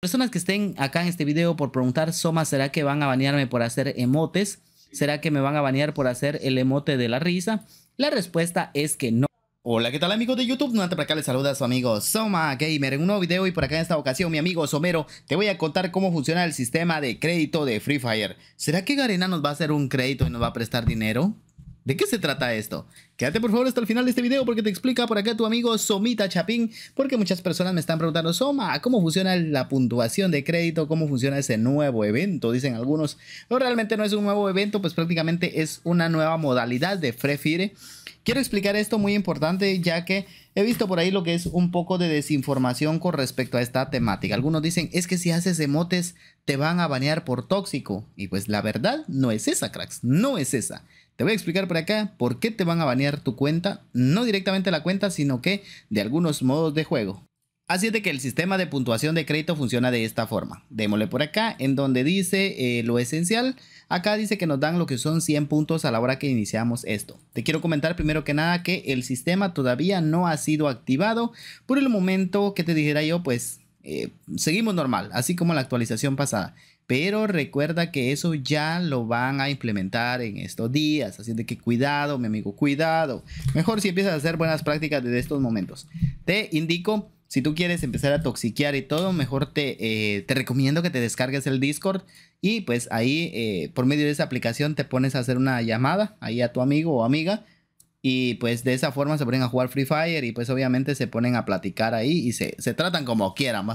Personas que estén acá en este video por preguntar, Soma, ¿será que van a banearme por hacer emotes? ¿Será que me van a banear por hacer el emote de la risa? La respuesta es que no. Hola, ¿qué tal amigos de YouTube? Nuevamente por acá les saluda a su amigo Soma Gamer en un nuevo video y por acá en esta ocasión mi amigo Somero te voy a contar cómo funciona el sistema de crédito de Free Fire. ¿Será que Garena nos va a hacer un crédito y nos va a prestar dinero? ¿De qué se trata esto? Quédate por favor hasta el final de este video porque te explica por acá tu amigo Somita Chapín, porque muchas personas me están preguntando, Soma, ¿cómo funciona la puntuación de crédito? ¿Cómo funciona ese nuevo evento? Dicen algunos, no, realmente no es un nuevo evento, pues prácticamente es una nueva modalidad de Frefire. Quiero explicar esto muy importante ya que he visto por ahí lo que es un poco de desinformación con respecto a esta temática. Algunos dicen, es que si haces emotes te van a banear por tóxico. Y pues la verdad no es esa, cracks, no es esa. Te voy a explicar por acá por qué te van a banear tu cuenta, no directamente la cuenta, sino que de algunos modos de juego. Así es de que el sistema de puntuación de crédito funciona de esta forma. Démosle por acá, en donde dice eh, lo esencial. Acá dice que nos dan lo que son 100 puntos a la hora que iniciamos esto. Te quiero comentar primero que nada que el sistema todavía no ha sido activado. Por el momento que te dijera yo, pues eh, seguimos normal, así como la actualización pasada. Pero recuerda que eso ya lo van a implementar en estos días. Así de que cuidado, mi amigo, cuidado. Mejor si empiezas a hacer buenas prácticas desde estos momentos. Te indico, si tú quieres empezar a toxiquear y todo, mejor te, eh, recomiendo que te descargues el Discord. Y pues ahí, eh, por medio de esa aplicación, te pones a hacer una llamada ahí a tu amigo o amiga y pues de esa forma se ponen a jugar Free Fire y pues obviamente se ponen a platicar ahí y se, se tratan como quieran.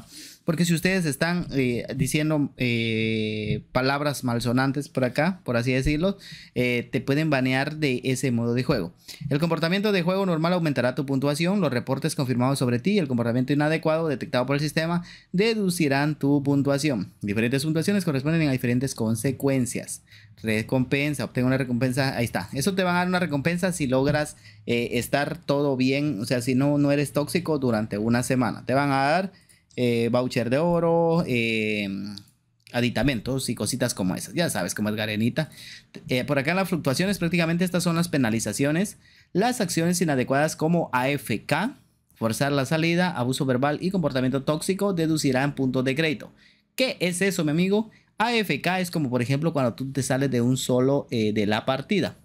Porque si ustedes están eh, diciendo eh, palabras malsonantes por acá, por así decirlo, eh, te pueden banear de ese modo de juego. El comportamiento de juego normal aumentará tu puntuación, los reportes confirmados sobre ti y el comportamiento inadecuado detectado por el sistema deducirán tu puntuación. Diferentes puntuaciones corresponden a diferentes consecuencias. Recompensa, obtengo una recompensa, ahí está. Eso te van a dar una recompensa si logras eh, estar todo bien, o sea, si no, no eres tóxico durante una semana. Te van a dar boucher eh, voucher de oro, eh, aditamentos y cositas como esas. Ya sabes cómo es Garenita. Eh, por acá en las fluctuaciones, prácticamente estas son las penalizaciones. Las acciones inadecuadas como AFK, forzar la salida, abuso verbal y comportamiento tóxico deducirán puntos de crédito. ¿Qué es eso, mi amigo? AFK es como por ejemplo cuando tú te sales de un solo de la partida.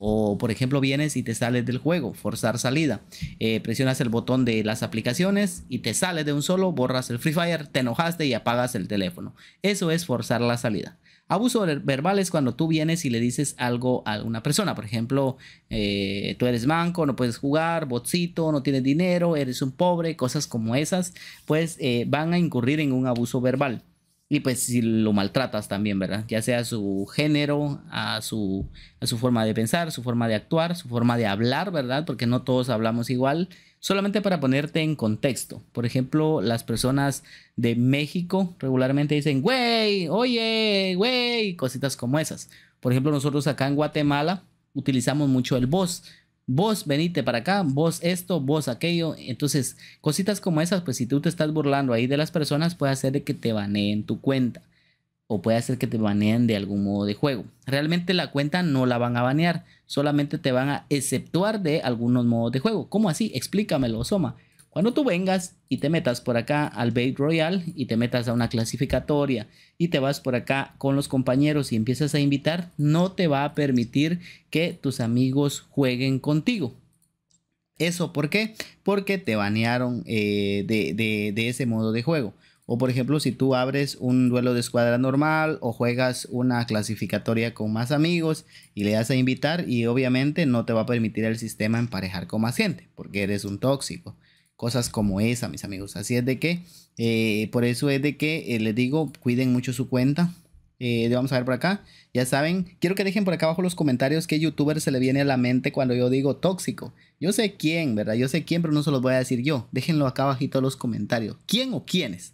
O, por ejemplo, vienes y te sales del juego, forzar salida. Eh, presionas el botón de las aplicaciones y te sales de un solo, borras el Free Fire, te enojaste y apagas el teléfono. Eso es forzar la salida. Abuso verbal es cuando tú vienes y le dices algo a una persona. Por ejemplo, eh, tú eres manco, no puedes jugar, botcito, no tienes dinero, eres un pobre, cosas como esas, pues eh, van a incurrir en un abuso verbal y pues si lo maltratas también, ¿verdad? Ya sea su género, a su, a su forma de pensar, su forma de actuar, su forma de hablar, ¿verdad? Porque no todos hablamos igual. Solamente para ponerte en contexto. Por ejemplo, las personas de México regularmente dicen, güey, oye, güey, cositas como esas. Por ejemplo, nosotros acá en Guatemala utilizamos mucho el voz vos venite para acá, vos esto, vos aquello. Entonces, cositas como esas, pues si tú te estás burlando ahí de las personas, puede hacer que te baneen tu cuenta. O puede hacer que te baneen de algún modo de juego. Realmente la cuenta no la van a banear, solamente te van a exceptuar de algunos modos de juego. ¿Cómo así? Explícamelo, Soma. Cuando tú vengas y te metas por acá al Bait Royal y te metas a una clasificatoria y te vas por acá con los compañeros y empiezas a invitar, no te va a permitir que tus amigos jueguen contigo. ¿Eso por qué? Porque te banearon eh, de, de ese modo de juego. O por ejemplo, si tú abres un duelo de escuadra normal o juegas una clasificatoria con más amigos y le das a invitar y obviamente no te va a permitir el sistema emparejar con más gente porque eres un tóxico cosas como esa, mis amigos. Así es de que, eh, por eso es de que eh, les digo, cuiden mucho su cuenta. Eh, vamos a ver por acá. Ya saben, quiero que dejen por acá abajo los comentarios qué youtuber se le viene a la mente cuando yo digo tóxico. Yo sé quién, ¿verdad? Yo sé quién, pero no se los voy a decir yo. Déjenlo acá abajito en los comentarios. ¿Quién o quiénes?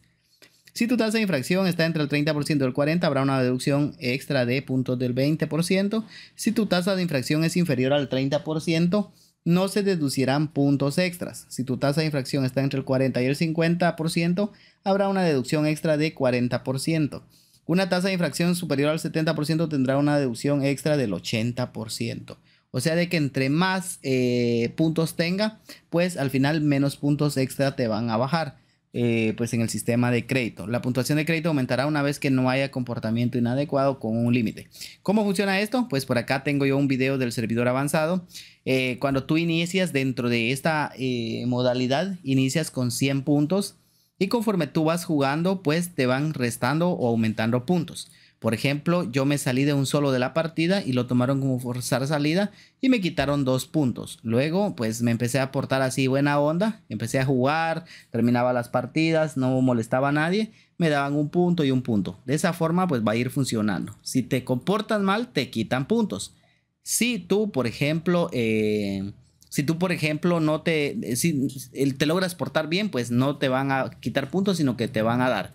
Si tu tasa de infracción está entre el 30% y el 40%, habrá una deducción extra de puntos del 20%. Si tu tasa de infracción es inferior al 30%, no se deducirán puntos extras. Si tu tasa de infracción está entre el 40 y el 50%, habrá una deducción extra de 40%. Una tasa de infracción superior al 70% tendrá una deducción extra del 80%. O sea, de que entre más eh, puntos tenga, pues al final menos puntos extra te van a bajar. Eh, pues en el sistema de crédito. La puntuación de crédito aumentará una vez que no haya comportamiento inadecuado con un límite. ¿Cómo funciona esto? Pues por acá tengo yo un video del servidor avanzado. Eh, cuando tú inicias dentro de esta eh, modalidad, inicias con 100 puntos y conforme tú vas jugando, pues te van restando o aumentando puntos. Por ejemplo, yo me salí de un solo de la partida y lo tomaron como forzar salida y me quitaron dos puntos. Luego, pues me empecé a portar así buena onda, empecé a jugar, terminaba las partidas, no molestaba a nadie, me daban un punto y un punto. De esa forma, pues va a ir funcionando. Si te comportas mal, te quitan puntos. Si tú, por ejemplo, eh, si tú, por ejemplo, no te, si te logras portar bien, pues no te van a quitar puntos, sino que te van a dar.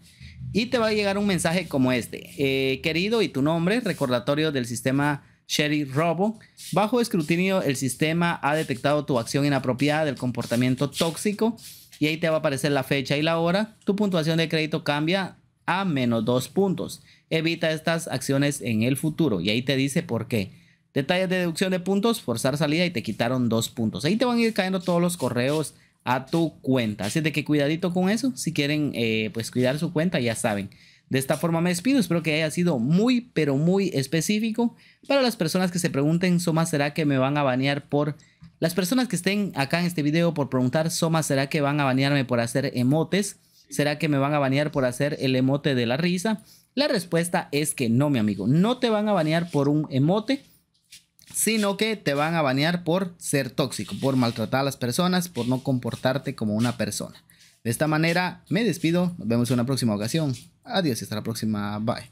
Y te va a llegar un mensaje como este. Eh, querido y tu nombre, recordatorio del sistema Sherry Robo. Bajo escrutinio, el sistema ha detectado tu acción inapropiada del comportamiento tóxico y ahí te va a aparecer la fecha y la hora. Tu puntuación de crédito cambia a menos dos puntos. Evita estas acciones en el futuro y ahí te dice por qué. Detalles de deducción de puntos, forzar salida y te quitaron dos puntos. Ahí te van a ir cayendo todos los correos a tu cuenta. Así de que cuidadito con eso. Si quieren, eh, pues cuidar su cuenta, ya saben. De esta forma me despido. Espero que haya sido muy, pero muy específico. Para las personas que se pregunten, Soma, ¿será que me van a banear por... Las personas que estén acá en este video por preguntar, Soma, ¿será que van a banearme por hacer emotes? ¿Será que me van a banear por hacer el emote de la risa? La respuesta es que no, mi amigo. No te van a banear por un emote sino que te van a banear por ser tóxico, por maltratar a las personas, por no comportarte como una persona. De esta manera me despido, nos vemos en una próxima ocasión. Adiós y hasta la próxima, bye.